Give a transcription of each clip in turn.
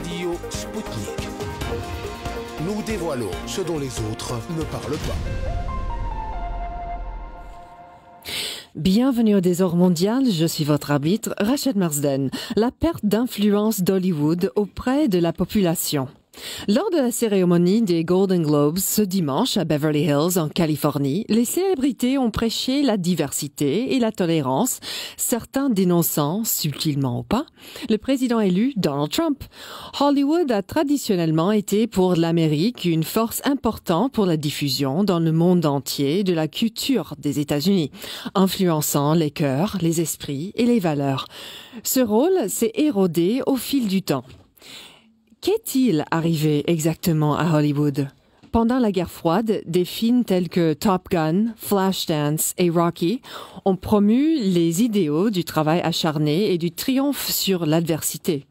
Radio Nous dévoilons ce dont les autres ne parlent pas. Bienvenue au Désordre mondial, je suis votre arbitre, Rachid Marsden. La perte d'influence d'Hollywood auprès de la population. Lors de la cérémonie des Golden Globes ce dimanche à Beverly Hills en Californie, les célébrités ont prêché la diversité et la tolérance, certains dénonçant, subtilement ou pas, le président élu Donald Trump. Hollywood a traditionnellement été pour l'Amérique une force importante pour la diffusion dans le monde entier de la culture des États-Unis, influençant les cœurs, les esprits et les valeurs. Ce rôle s'est érodé au fil du temps. Qu'est-il arrivé exactement à Hollywood pendant la guerre froide, des films tels que Top Gun, Flashdance et Rocky ont promu les idéaux du travail acharné et du triomphe sur l'adversité.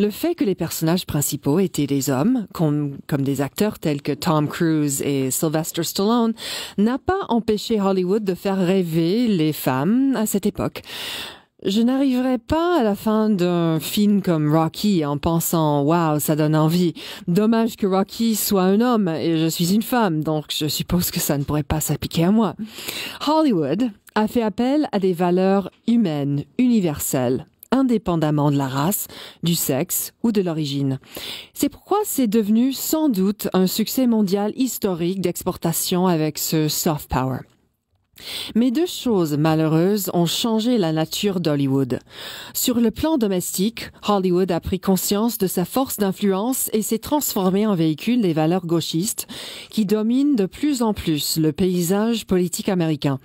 Le fait que les personnages principaux étaient des hommes, comme, des acteurs tels que Tom Cruise et Sylvester Stallone, n'a pas empêché Hollywood de faire rêver les femmes à cette époque. Je n'arriverai pas à la fin d'un film comme Rocky en pensant waouh, ça donne envie. Dommage que Rocky soit un homme et je suis une femme, donc je suppose que ça ne pourrait pas s'appliquer à moi. Hollywood a fait appel à des valeurs humaines, universelles indépendamment de la race, du sexe ou de l'origine. C'est pourquoi c'est devenu sans doute un succès mondial historique d'exportation avec ce soft power. Mais deux choses malheureuses ont changé la nature d'Hollywood. Sur le plan domestique, Hollywood a pris conscience de sa force d'influence et s'est transformé en véhicule des valeurs gauchistes qui dominent de plus en plus le paysage politique américain.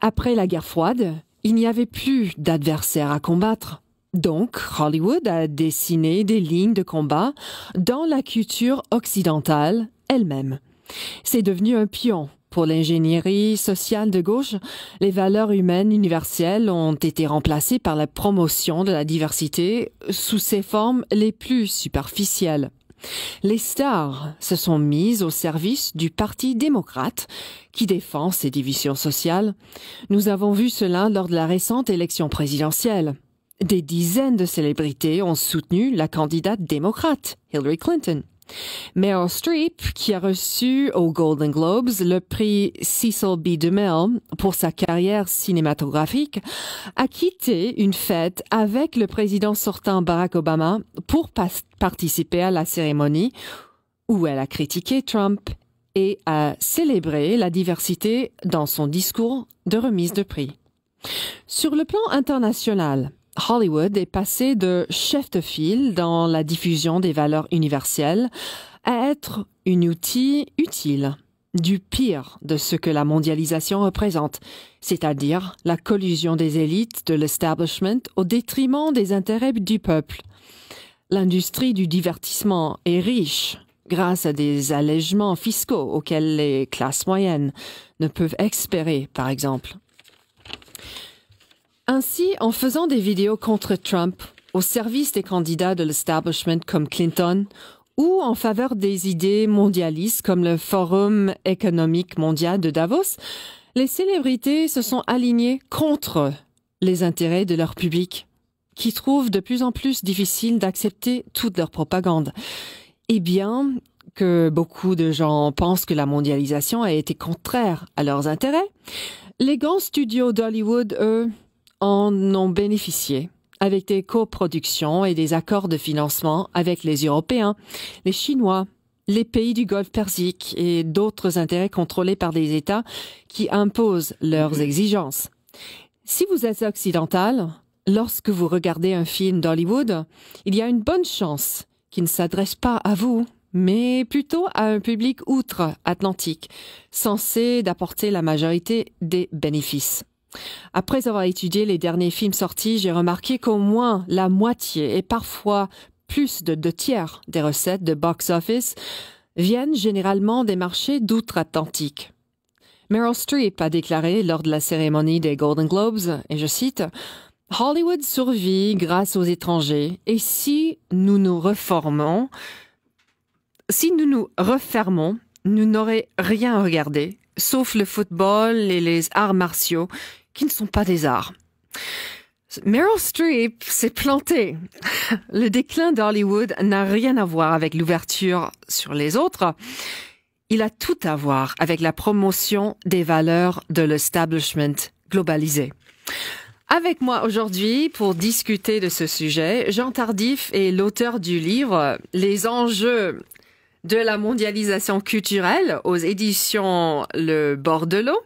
Après la guerre froide, il n'y avait plus d'adversaires à combattre. Donc, Hollywood a dessiné des lignes de combat dans la culture occidentale elle-même. C'est devenu un pion pour l'ingénierie sociale de gauche, les valeurs humaines universelles ont été remplacées par la promotion de la diversité sous ses formes les plus superficielles. Les stars se sont mises au service du Parti démocrate qui défend ces divisions sociales. Nous avons vu cela lors de la récente élection présidentielle. Des dizaines de célébrités ont soutenu la candidate démocrate Hillary Clinton. Meryl Streep, qui a reçu aux Golden Globes le prix Cecil B. DeMille pour sa carrière cinématographique, a quitté une fête avec le président sortant Barack Obama pour participer à la cérémonie où elle a critiqué Trump et a célébré la diversité dans son discours de remise de prix. Sur le plan international, Hollywood est passé de chef de file dans la diffusion des valeurs universelles à être un outil utile du pire de ce que la mondialisation représente, c'est-à-dire la collusion des élites de l'establishment au détriment des intérêts du peuple. L'industrie du divertissement est riche grâce à des allègements fiscaux auxquels les classes moyennes ne peuvent espérer, par exemple. Ainsi, en faisant des vidéos contre Trump, au service des candidats de l'establishment comme Clinton, ou en faveur des idées mondialistes comme le Forum économique mondial de Davos, les célébrités se sont alignées contre les intérêts de leur public, qui trouve de plus en plus difficile d'accepter toute leur propagande. Et eh bien, que beaucoup de gens pensent que la mondialisation a été contraire à leurs intérêts, les grands studios d'Hollywood, eux, en ont bénéficié avec des coproductions et des accords de financement avec les Européens, les Chinois, les pays du Golfe Persique et d'autres intérêts contrôlés par des États qui imposent leurs mm-hmm. exigences. Si vous êtes occidental, lorsque vous regardez un film d'Hollywood, il y a une bonne chance qu'il ne s'adresse pas à vous, mais plutôt à un public outre-Atlantique, censé d'apporter la majorité des bénéfices. Après avoir étudié les derniers films sortis, j'ai remarqué qu'au moins la moitié et parfois plus de deux tiers des recettes de box-office viennent généralement des marchés d'outre-Atlantique. Meryl Streep a déclaré lors de la cérémonie des Golden Globes, et je cite, Hollywood survit grâce aux étrangers, et si nous nous reformons, si nous nous refermons, nous n'aurons rien à regarder, sauf le football et les arts martiaux qui ne sont pas des arts. Meryl Streep s'est plantée. Le déclin d'Hollywood n'a rien à voir avec l'ouverture sur les autres. Il a tout à voir avec la promotion des valeurs de l'establishment globalisé. Avec moi aujourd'hui pour discuter de ce sujet, Jean Tardif est l'auteur du livre Les enjeux de la mondialisation culturelle aux éditions Le Bordelot.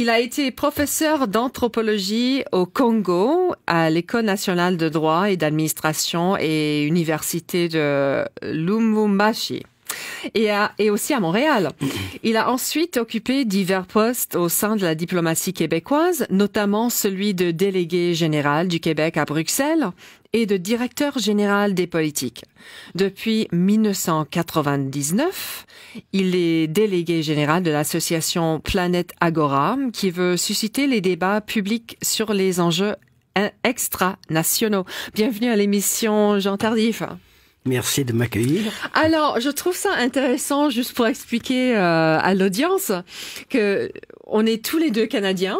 Il a été professeur d'anthropologie au Congo, à l'École nationale de droit et d'administration et université de Lumumbashi et, à, aussi à Montréal. Il a ensuite occupé divers postes au sein de la diplomatie québécoise, notamment celui de délégué général du Québec à Bruxelles et de directeur général des politiques. Depuis 1999, il est délégué général de l'association Planète Agora, qui veut susciter les débats publics sur les enjeux extra-nationaux. Bienvenue à l'émission Jean Tardif. Merci de m'accueillir. Alors, je trouve ça intéressant, juste pour expliquer euh, à l'audience que on est tous les deux Canadiens.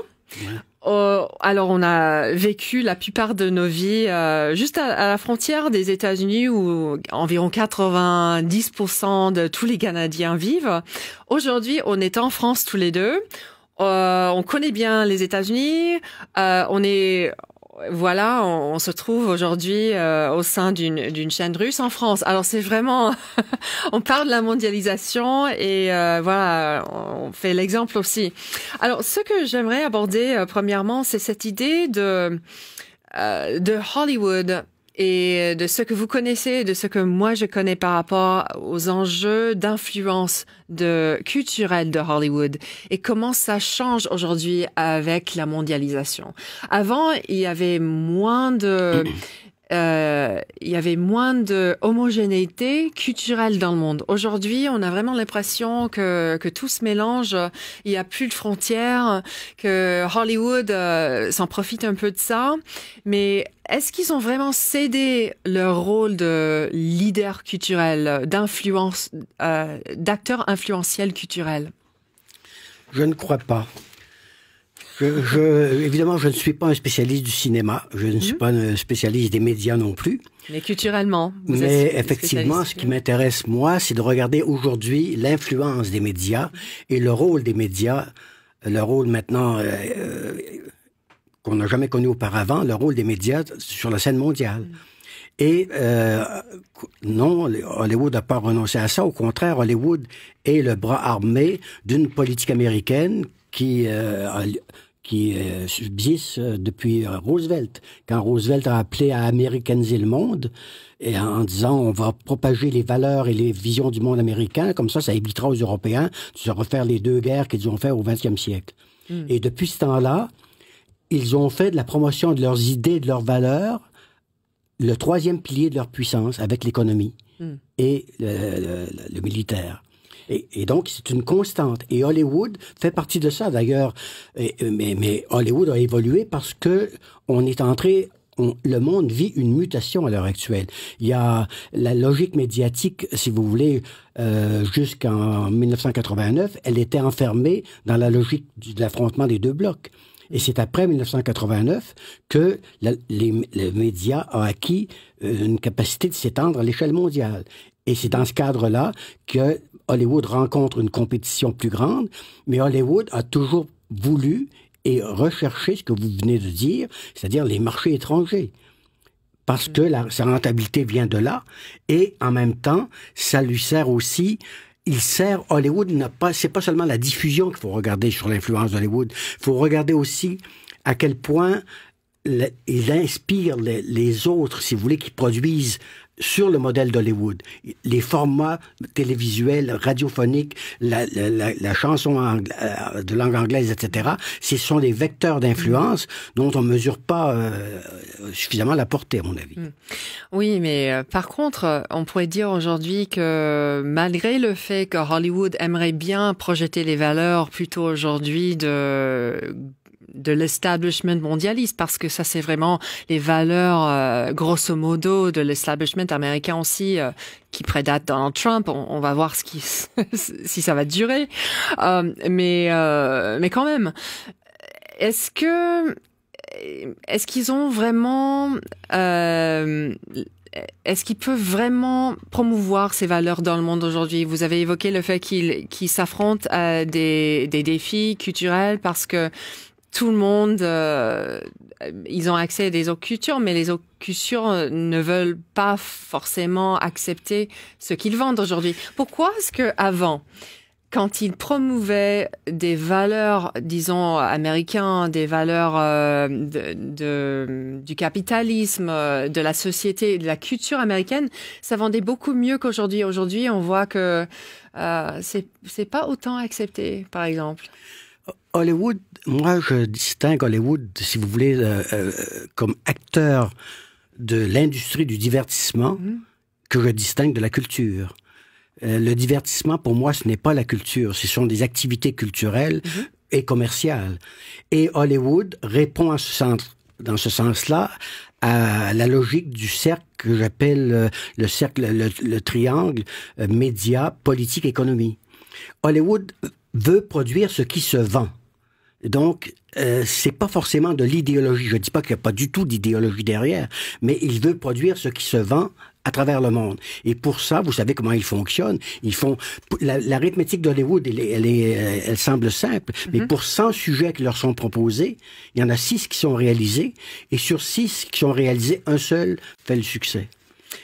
Euh, alors, on a vécu la plupart de nos vies euh, juste à, à, la frontière des États-Unis où environ 90% de tous les Canadiens vivent. Aujourd'hui, on est en France tous les deux. on connaît bien les États-Unis. on est voilà, on, se trouve aujourd'hui euh, au sein d'une chaîne russe en France. Alors c'est vraiment, on parle de la mondialisation et euh, voilà, on fait l'exemple aussi. Alors ce que j'aimerais aborder euh, premièrement, c'est cette idée de Hollywood et euh, de ce que vous connaissez, de ce que moi je connais par rapport aux enjeux d'influence de culturelle de Hollywood et comment ça change aujourd'hui avec la mondialisation. Avant, il y avait moins de Euh, il y avait moins de homogénéité culturelle dans le monde. Aujourd'hui, on a vraiment l'impression que, que tout se mélange, il n'y a plus de frontières, que Hollywood euh, s'en profite un peu de ça. Mais est-ce qu'ils ont vraiment cédé leur rôle de leader culturel, d'influence, euh, d'acteur influentiel culturel Je ne crois pas je, évidemment, je ne suis pas un spécialiste du cinéma, je ne suis mhm. pas un spécialiste des médias non plus. Mais culturellement, vous Mais effectivement, ce qui m'intéresse, moi, c'est de regarder aujourd'hui l'influence des médias mhm. et le rôle des médias, le rôle maintenant... Euh, qu'on n'a jamais connu auparavant, le rôle des médias sur la scène mondiale. Mhm. Et euh, non, Hollywood n'a pas renoncé à ça. Au contraire, Hollywood est le bras armé d'une politique américaine qui euh, qui euh, subsiste euh, depuis euh, Roosevelt, quand Roosevelt a appelé à américaniser le monde et en disant on va propager les valeurs et les visions du monde américain, comme ça, ça évitera aux Européens de se refaire les deux guerres qu'ils ont fait au XXe siècle. Hmm. Et depuis ce temps-là, ils ont fait de la promotion de leurs idées, de leurs valeurs, le troisième pilier de leur puissance avec l'économie hmm. et le militaire. Et, donc, c'est une constante. Et Hollywood fait partie de ça, d'ailleurs. Mais, mais Hollywood a évolué parce que on est entré le monde vit une mutation à l'heure actuelle. Il y a la logique médiatique, si vous voulez, euh, jusqu'en 1989, elle était enfermée dans la logique de l'affrontement des deux blocs. Et c'est après 1989 que les, les, médias ont acquis euh, une capacité de s'étendre à l'échelle mondiale. Et c'est dans ce cadre-là que Hollywood rencontre une compétition plus grande, mais Hollywood a toujours voulu et recherché ce que vous venez de dire, c'est-à-dire les marchés étrangers. Parce mm. que sa rentabilité vient de là, et en même temps, ça lui sert aussi il sert Hollywood n'a pas c'est pas seulement la diffusion qu'il faut regarder sur l'influence d'Hollywood, il faut regarder aussi à quel point il inspire les, les, autres, si vous voulez, qui produisent sur le modèle d'Hollywood. Les formats télévisuels, radiophoniques, la, la, la chanson euh, de langue anglaise, etc., ce sont des vecteurs d'influence dont on ne mesure pas euh, suffisamment la portée, à mon avis. Hmm. Oui, mais euh, par contre, on pourrait dire aujourd'hui que malgré le fait que Hollywood aimerait bien projeter les valeurs plutôt aujourd'hui de de l'establishment mondialiste, parce que ça, c'est vraiment les valeurs, euh, grosso modo, de l'establishment américain aussi, euh, qui prédate Donald Trump. On, va voir ce qui, si ça va durer. Euh, mais, mais quand même, est-ce que, est-ce qu'ils ont vraiment, est-ce qu'ils peuvent vraiment promouvoir ces valeurs dans le monde aujourd'hui Vous avez évoqué le fait qu'ils s'affrontent s'affronte à des, des, défis culturels parce que tout le monde, euh, ils ont accès à des occultures, mais les occultures ne veulent pas forcément accepter ce qu'ils vendent aujourd'hui. Pourquoi est-ce que avant, quand ils promouvaient des valeurs, disons américains, des valeurs euh, de, du capitalisme, euh, de la société, de la culture américaine, ça vendait beaucoup mieux qu'aujourd'hui. Aujourd'hui, on voit que euh, c'est pas autant accepté, par exemple. Hollywood, moi, je distingue Hollywood, si vous voulez, euh, euh, comme acteur de l'industrie du divertissement mhm. que je distingue de la culture. Euh, le divertissement, pour moi, ce n'est pas la culture. Ce sont des activités culturelles mhm. et commerciales. Et Hollywood répond à ce dans ce sens-là à la logique du cercle que j'appelle le cercle, le triangle média, politique, économie. Hollywood veut produire ce qui se vend. Donc, ce euh, c'est pas forcément de l'idéologie. Je dis pas qu'il n'y a pas du tout d'idéologie derrière, mais il veut produire ce qui se vend à travers le monde. Et pour ça, vous savez comment ils fonctionnent. Ils font l'arithmétique d'Hollywood, elle, euh, elle, semble simple, mais mhm. pour 100 sujets qui leur sont proposés, il y en a 6 qui sont réalisés, et sur 6 qui sont réalisés, un seul fait le succès.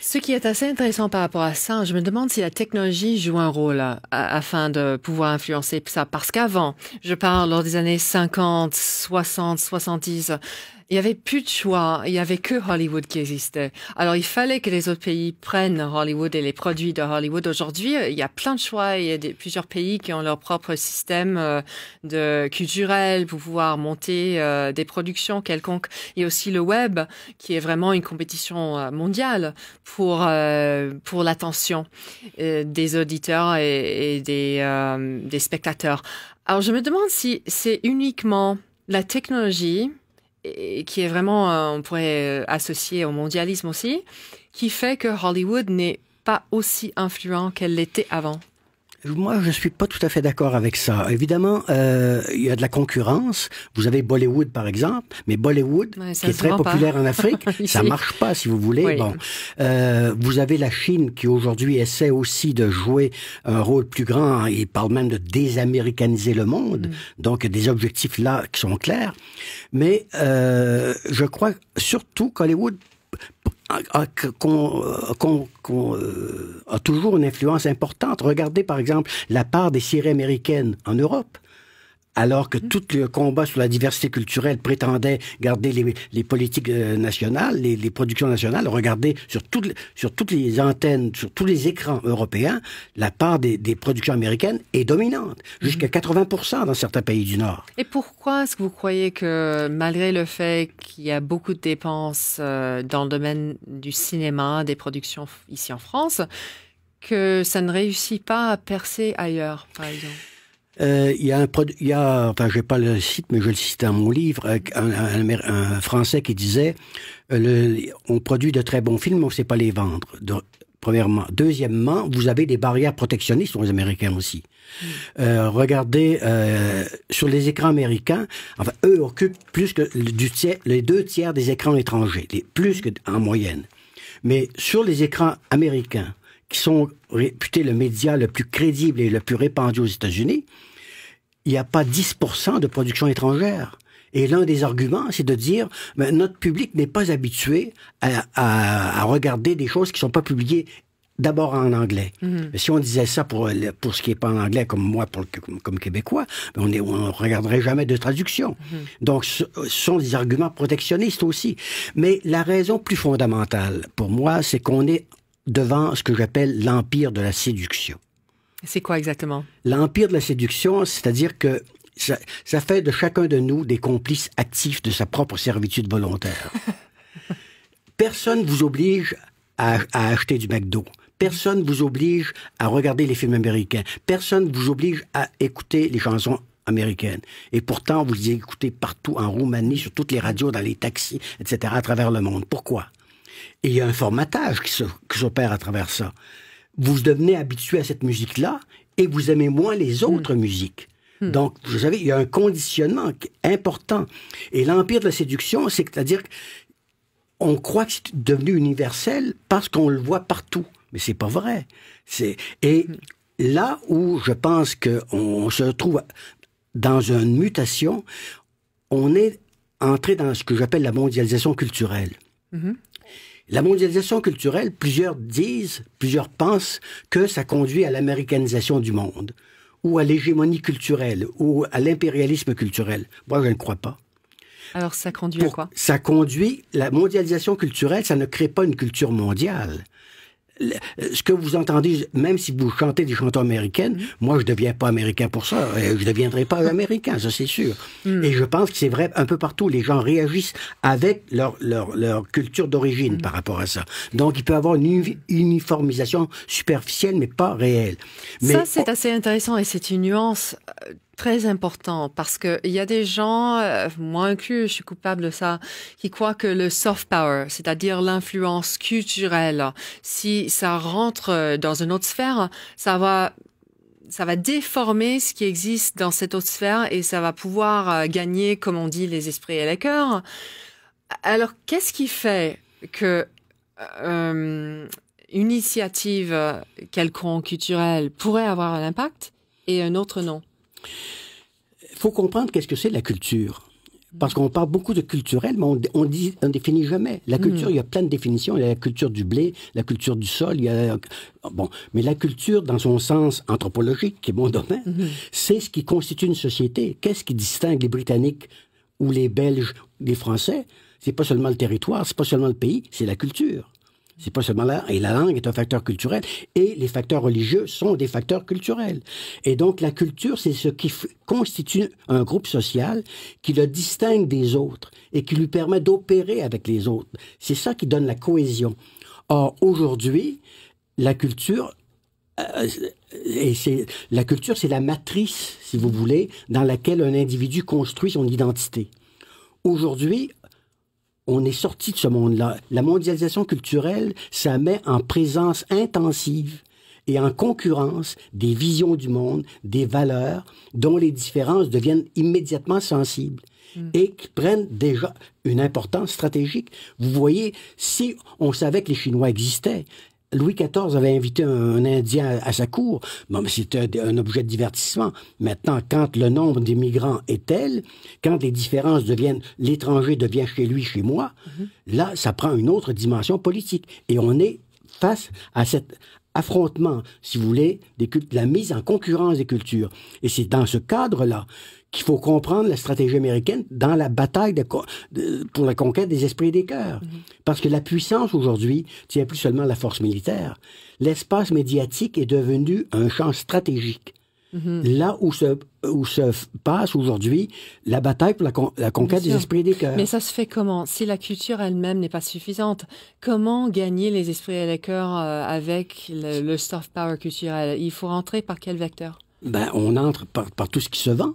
Ce qui est assez intéressant par rapport à ça, je me demande si la technologie joue un rôle euh, afin de pouvoir influencer ça. Parce qu'avant, je parle lors des années 50, 60, 70, il y avait plus de choix, il y avait que Hollywood qui existait. Alors il fallait que les autres pays prennent Hollywood et les produits de Hollywood. Aujourd'hui, euh, il y a plein de choix, il y a plusieurs pays qui ont leur propre système euh, de culturel pour pouvoir monter euh, des productions quelconques. Il y a aussi le web qui est vraiment une compétition mondiale pour pour l'attention des auditeurs et, des spectateurs. Alors je me demande si c'est uniquement la technologie qui est vraiment, euh, on pourrait euh, associer au mondialisme aussi, qui fait que Hollywood n'est pas aussi influent qu'elle l'était avant. Moi, je suis pas tout à fait d'accord avec ça. Évidemment, euh, il y a de la concurrence. Vous avez Bollywood, par exemple, mais Bollywood, qui est très populaire en Afrique, ça marche pas, si vous voulez. Bon, euh, vous avez la Chine qui aujourd'hui essaie aussi de jouer un rôle plus grand. Il parle même de désaméricaniser le monde. Mm. Donc, des objectifs là qui sont clairs. Mais euh, je crois surtout qu'Hollywood a, qu'on, euh, euh, a toujours une influence importante. Regardez par exemple la part des séries américaines en Europe alors que mhm. tout le combat sur la diversité culturelle prétendait garder les, politiques euh, nationales, les, productions nationales, regarder sur, toutes les antennes, sur tous les écrans européens, la part des, productions américaines est dominante, mhm. jusqu'à 80 dans certains pays du Nord. Et pourquoi est-ce que vous croyez que, malgré le fait qu'il y a beaucoup de dépenses euh, dans le domaine du cinéma, des productions ici en France, que ça ne réussit pas à percer ailleurs, par exemple euh, il y a un il y a enfin j'ai pas le site mais je le cite dans mon livre un, français qui disait euh, on produit de très bons films mais on sait pas les vendre premièrement deuxièmement vous avez des barrières protectionnistes pour les américains aussi mm. euh, regardez euh, sur les écrans américains enfin eux occupent plus que du tiers, les deux tiers des écrans étrangers plus que en moyenne mais sur les écrans américains qui sont réputés le média le plus crédible et le plus répandu aux États-Unis, il n'y a pas 10% de production étrangère. Et l'un des arguments, c'est de dire, mais ben, notre public n'est pas habitué à, regarder des choses qui ne sont pas publiées d'abord en anglais. Mhm. Si on disait ça pour, pour ce qui n'est pas en anglais, comme moi, comme, québécois, ben, on ne on regarderait jamais de traduction. Mhm. Donc, ce sont des arguments protectionnistes aussi. Mais la raison plus fondamentale, pour moi, c'est qu'on est devant ce que j'appelle l'empire de la séduction. C'est quoi exactement L'empire de la séduction, c'est-à-dire que ça, fait de chacun de nous des complices actifs de sa propre servitude volontaire. Personne ne vous oblige à, à, acheter du McDo. Personne ne vous oblige à regarder les films américains. Personne ne vous oblige à écouter les chansons américaines. Et pourtant, vous les écoutez partout en Roumanie, sur toutes les radios, dans les taxis, etc., à travers le monde. Pourquoi et il y a un formatage qui s'opère à travers ça. Vous devenez habitué à cette musique-là et vous aimez moins les hmm. autres musiques. Hmm. Donc, vous savez, il y a un conditionnement important. Et l'empire de la séduction, c'est-à-dire qu'on croit que c'est devenu universel parce qu'on le voit partout. Mais c'est pas vrai. Et hmm. là où je pense qu'on se trouve dans une mutation, on est entré dans ce que j'appelle la mondialisation culturelle. Mm-hmm. La mondialisation culturelle, plusieurs disent, plusieurs pensent que ça conduit à l'américanisation du monde, ou à l'hégémonie culturelle, ou à l'impérialisme culturel. Moi, je ne crois pas. Alors, ça conduit à quoi Ça conduit, la mondialisation culturelle, ça ne crée pas une culture mondiale ce que vous entendez, même si vous chantez des chansons américaines, mm-hmm. moi je deviens pas américain pour ça, je deviendrai pas américain, ça c'est sûr. Mm. Et je pense que c'est vrai un peu partout, les gens réagissent avec leur leur, leur culture d'origine mm. par rapport à ça. Donc il peut y avoir une uniformisation superficielle mais pas réelle. Mais ça c'est assez intéressant et c'est une nuance euh, Très important parce que il y a des gens, euh, moi inclus, je suis coupable de ça, qui croient que le soft power, c'est-à-dire l'influence culturelle, si ça rentre euh, dans une autre sphère, ça va ça va déformer ce qui existe dans cette autre sphère et ça va pouvoir euh, gagner, comme on dit, les esprits et les cœurs. Alors, qu'est-ce qui fait que une initiative quelconque culturelle pourrait avoir un impact et un autre non il faut comprendre qu'est-ce que c'est la culture. Parce qu'on parle beaucoup de culturel, mais on, on, définit jamais. La culture, il y a plein de définitions. Il y a la culture du blé, la culture du sol. Il y a, bon, mais la culture, dans son sens anthropologique, qui est mon domaine, mhm. c'est ce qui constitue une société. Qu'est-ce qui distingue les Britanniques ou les Belges, les Français C'est pas seulement le territoire, c'est pas seulement le pays, c'est la culture. C'est pas seulement là et la langue est un facteur culturel et les facteurs religieux sont des facteurs culturels. Et donc la culture, c'est ce qui constitue un groupe social qui le distingue des autres et qui lui permet d'opérer avec les autres. C'est ça qui donne la cohésion. Or aujourd'hui, la culture euh, et c'est la culture, c'est la matrice, si vous voulez, dans laquelle un individu construit son identité. Aujourd'hui, on est sorti de ce monde-là. La mondialisation culturelle, ça met en présence intensive et en concurrence des visions du monde, des valeurs, dont les différences deviennent immédiatement sensibles mm. et qui prennent déjà une importance stratégique. Vous voyez, si on savait que les Chinois existaient, Louis XIV avait invité un, Indien à, sa cour. Bon, mais c'était un, objet de divertissement. Maintenant, quand le nombre des est tel, quand les différences deviennent, l'étranger devient chez lui, chez moi, mhm. là, ça prend une autre dimension politique. Et on est face à cet affrontement, si vous voulez, de la mise en concurrence des cultures. Et c'est dans ce cadre-là qu'il faut comprendre la stratégie américaine dans la bataille pour la conquête des esprits et des cœurs. Mhm. Parce que la puissance aujourd'hui tient plus seulement à la force militaire. L'espace médiatique est devenu un champ stratégique. Mhm. Là où se, passe aujourd'hui la bataille pour la, conquête des esprits et des cœurs. Mais ça se fait comment Si la culture elle-même n'est pas suffisante, comment gagner les esprits et les cœurs euh, avec le, le soft power culturel Il faut rentrer par quel vecteur ben, on entre par, tout ce qui se vend.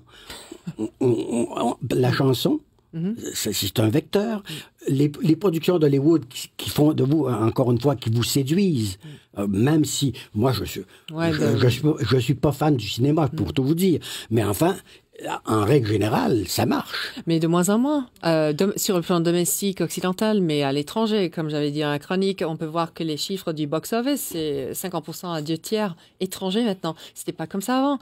la chanson, mhm. C'est un vecteur. Les, productions d'Hollywood qui, font de vous, encore une fois, qui vous séduisent, euh, même si moi je suis, ben je, suis, pas fan du cinéma pour mhm. tout vous dire, mais enfin euh, en règle générale, ça marche. Mais de moins en moins. Euh, sur le plan domestique occidental, mais à l'étranger, comme j'avais dit dans la chronique, on peut voir que les chiffres du box-office, c'est 50% à deux tiers étrangers maintenant. C'était pas comme ça avant.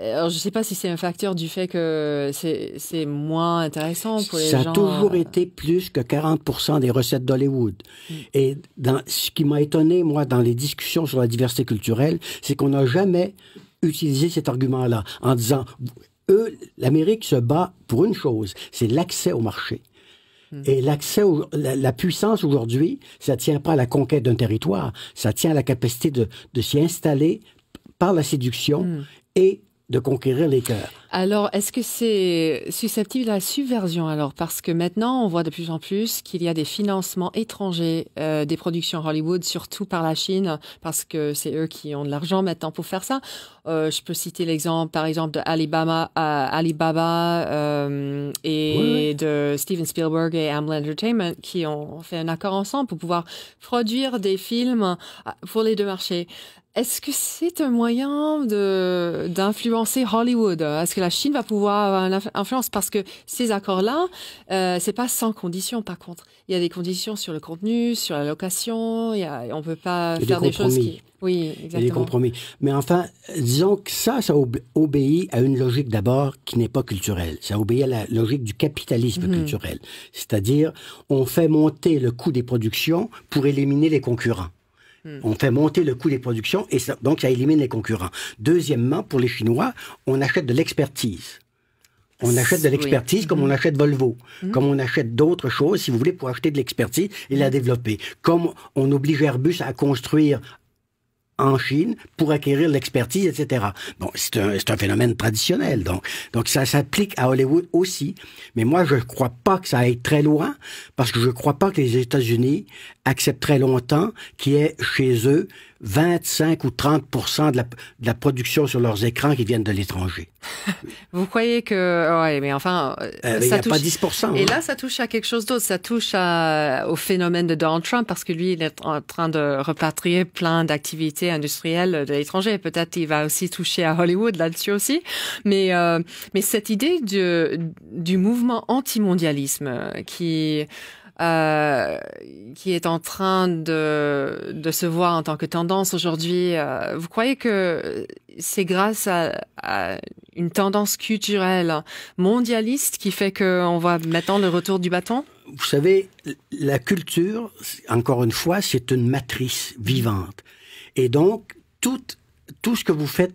Euh, alors, je ne sais pas si c'est un facteur du fait que c'est moins intéressant pour les gens. Ça a toujours été plus que 40 des recettes d'Hollywood. Mm. Et dans, ce qui m'a étonné, moi, dans les discussions sur la diversité culturelle, c'est qu'on n'a jamais utilisé cet argument-là en disant eux, l'Amérique se bat pour une chose, c'est l'accès au marché. Hmm. Et l'accès, la, puissance aujourd'hui, ça tient pas à la conquête d'un territoire, ça tient à la capacité de, s'y installer par la séduction hmm. et de conquérir les cœurs. Alors, est-ce que c'est susceptible de la subversion alors Parce que maintenant, on voit de plus en plus qu'il y a des financements étrangers euh, des productions Hollywood, surtout par la Chine, parce que c'est eux qui ont de l'argent maintenant pour faire ça. Euh, je peux citer l'exemple, par exemple, de euh, Alibaba, et de Steven Spielberg et Amblin Entertainment, qui ont fait un accord ensemble pour pouvoir produire des films pour les deux marchés. Est-ce que c'est un moyen de d'influencer Hollywood Est-ce que la Chine va pouvoir avoir une influence Parce que ces accords-là, euh, c'est pas sans conditions. Par contre, il y a des conditions sur le contenu, sur la location. On ne peut pas faire des, choses qui. Oui, exactement. Des compromis. Mais enfin, disons que ça, ça obéit à une logique d'abord qui n'est pas culturelle. Ça obéit à la logique du capitalisme mhm. culturel. C'est-à-dire, on fait monter le coût des productions pour éliminer les concurrents. Hmm. On fait monter le coût des productions et donc ça élimine les concurrents. Deuxièmement, pour les Chinois, on achète de l'expertise. On achète de l'expertise comme on hmm. achète Volvo, hmm. comme on achète d'autres choses, si vous voulez, pour acheter de l'expertise et la développer. Comme on oblige Airbus à construire en Chine pour acquérir l'expertise, etc. Bon, c'est un, phénomène traditionnel, donc. Donc, ça s'applique à Hollywood aussi. Mais moi, je ne crois pas que ça aille très loin, parce que je ne crois pas que les États-Unis Accepterait longtemps, qui est chez eux 25 ou 30 de la, de la, production sur leurs écrans qui viennent de l'étranger. Vous croyez que... Oui, mais enfin... Euh, euh, ça touche... pas 10 Et hein. là, ça touche à quelque chose d'autre. Ça touche à... au phénomène de Donald Trump parce que lui, il est en train de repatrier plein d'activités industrielles de l'étranger. Peut-être il va aussi toucher à Hollywood là-dessus aussi. Mais, euh, mais cette idée du, du mouvement anti-mondialisme qui... Euh, qui est en train de, de se voir en tant que tendance aujourd'hui, euh, vous croyez que c'est grâce à, une tendance culturelle mondialiste qui fait qu'on voit maintenant le retour du bâton Vous savez, la culture, encore une fois, c'est une matrice vivante. Et donc, tout, tout ce que vous faites,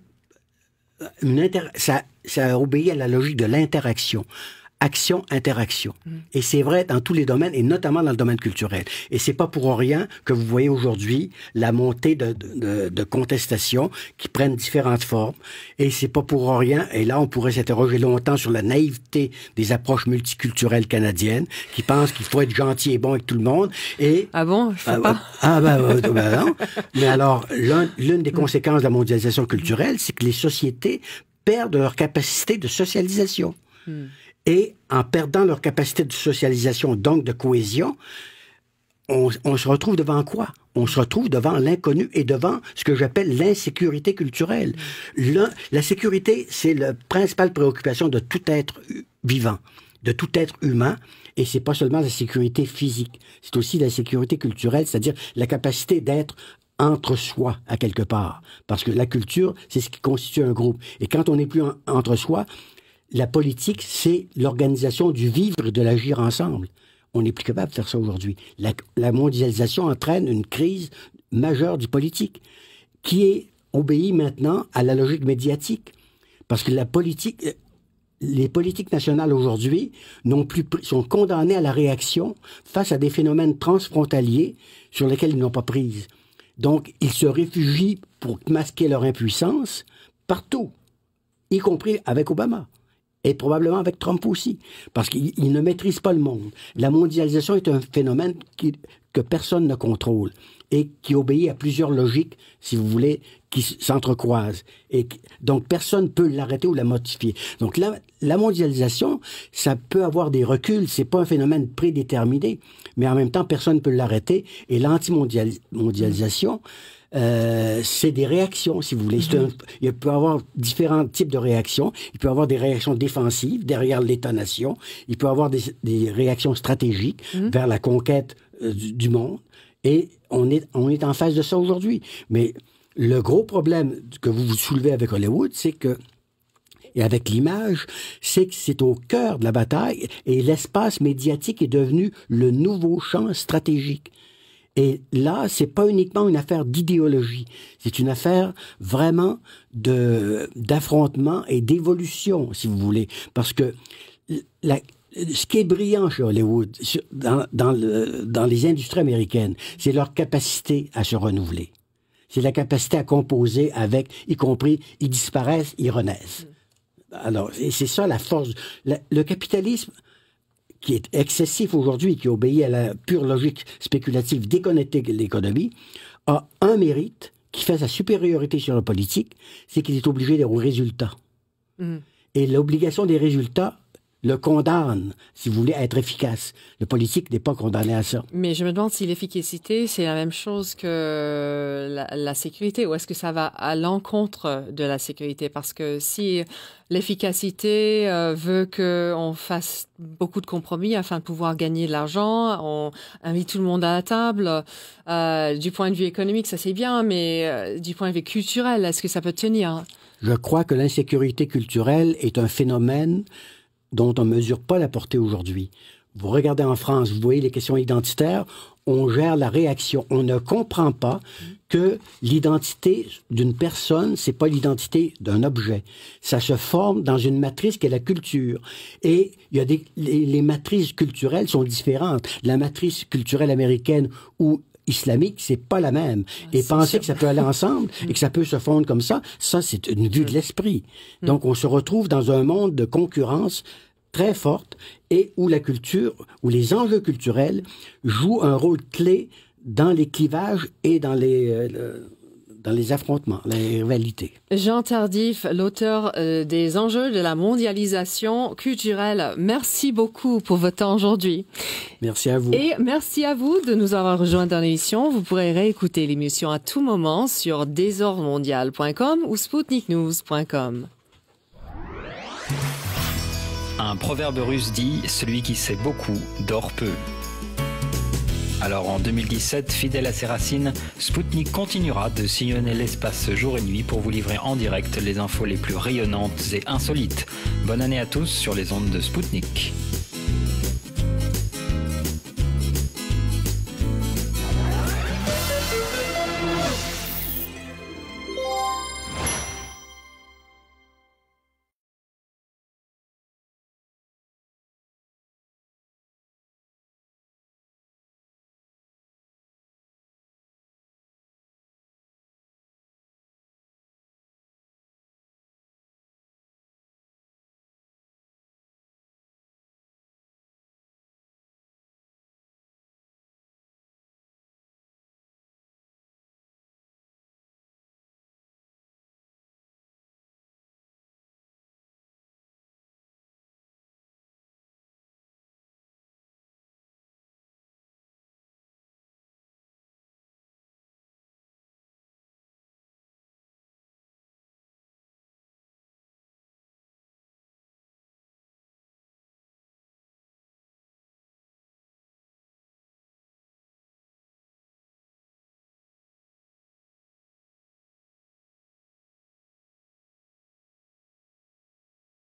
ça, ça obéit à la logique de l'interaction action-interaction. Mm. Et c'est vrai dans tous les domaines, et notamment dans le domaine culturel. Et c'est pas pour rien que vous voyez aujourd'hui la montée de, de, contestations qui prennent différentes formes. Et c'est pas pour rien, et là on pourrait s'interroger longtemps sur la naïveté des approches multiculturelles canadiennes, qui pensent qu'il faut être gentil et bon avec tout le monde. Et ah bon, je sais ah, pas. ah, ah bah, euh, bah, bah non. Mais alors l'une des mm. conséquences de la mondialisation culturelle, c'est que les sociétés perdent leur capacité de socialisation. Mm. Et en perdant leur capacité de socialisation, donc de cohésion, on, se retrouve devant quoi on se retrouve devant l'inconnu et devant ce que j'appelle l'insécurité culturelle. la sécurité, c'est la principale préoccupation de tout être vivant, de tout être humain. Et c'est pas seulement la sécurité physique, c'est aussi la sécurité culturelle, c'est-à-dire la capacité d'être entre soi à quelque part. Parce que la culture, c'est ce qui constitue un groupe. Et quand on n'est plus entre soi, la politique, c'est l'organisation du vivre et de l'agir ensemble. On n'est plus capable de faire ça aujourd'hui. La, mondialisation entraîne une crise majeure du politique qui est obéie maintenant à la logique médiatique. Parce que la politique, les politiques nationales aujourd'hui plus, sont condamnées à la réaction face à des phénomènes transfrontaliers sur lesquels ils n'ont pas prise. Donc, ils se réfugient pour masquer leur impuissance partout, y compris avec Obama et probablement avec Trump aussi, parce qu'il ne maîtrise pas le monde. La mondialisation est un phénomène que personne ne contrôle et qui obéit à plusieurs logiques, si vous voulez, qui s'entrecroisent. Et donc personne ne peut l'arrêter ou la modifier. Donc la, mondialisation, ça peut avoir des reculs, c'est pas un phénomène prédéterminé, mais en même temps personne ne peut l'arrêter. Et l'anti-mondialisation, euh, c'est des réactions, si vous voulez. Mhm. il peut y avoir différents types de réactions. Il peut y avoir des réactions défensives derrière l'État-nation. Il peut y avoir des, des réactions stratégiques mhm. vers la conquête euh, du, du, monde. Et on est, on est en face de ça aujourd'hui. Mais le gros problème que vous vous soulevez avec Hollywood, c'est que et avec l'image, c'est que c'est au cœur de la bataille et l'espace médiatique est devenu le nouveau champ stratégique. Et là, c'est pas uniquement une affaire d'idéologie, c'est une affaire vraiment de d'affrontement et d'évolution, si vous voulez, parce que ce qui est brillant chez Hollywood, dans, dans, les industries américaines, c'est leur capacité à se renouveler. C'est la capacité à composer avec, y compris, ils disparaissent, ils renaissent. Alors, c'est ça la force. le capitalisme, qui est excessif aujourd'hui, qui obéit à la pure logique spéculative déconnectée de l'économie, a un mérite qui fait sa supériorité sur la politique, c'est qu'il est obligé d'être résultats. Mm. Et l'obligation des résultats le condamne, si vous voulez être efficace. Le politique n'est pas condamné à ça. Mais je me demande si l'efficacité, c'est la même chose que la, sécurité, ou est-ce que ça va à l'encontre de la sécurité? Parce que si l'efficacité euh, veut qu'on fasse beaucoup de compromis afin de pouvoir gagner de l'argent, on invite tout le monde à la table, euh, du point de vue économique, ça c'est bien, mais euh, du point de vue culturel, est-ce que ça peut tenir? Je crois que l'insécurité culturelle est un phénomène dont on ne mesure pas la portée aujourd'hui. Vous regardez en France, vous voyez les questions identitaires, on gère la réaction. On ne comprend pas que l'identité d'une personne, c'est pas l'identité d'un objet. Ça se forme dans une matrice qui est la culture. Et il y a des, les, matrices culturelles sont différentes. La matrice culturelle américaine ou islamique, c'est pas la même. et penser que ça peut aller ensemble et que ça peut se fondre comme ça, ça, c'est une vue de mm. l'esprit. Mm. Donc, on se retrouve dans un monde de concurrence très forte et où la culture, où les enjeux culturels jouent un rôle clé dans les et dans les... Euh, dans les affrontements, les rivalités. Jean Tardif, l'auteur euh, des enjeux de la mondialisation culturelle, merci beaucoup pour votre temps aujourd'hui. Merci à vous. Et merci à vous de nous avoir rejoints dans l'émission. Vous pourrez réécouter l'émission à tout moment sur mondial.com ou spoutniknews.com Un proverbe russe dit Celui qui sait beaucoup dort peu. Alors en 2017, fidèle à ses racines, Spoutnik continuera de sillonner l'espace jour et nuit pour vous livrer en direct les infos les plus rayonnantes et insolites. Bonne année à tous sur les ondes de Spoutnik.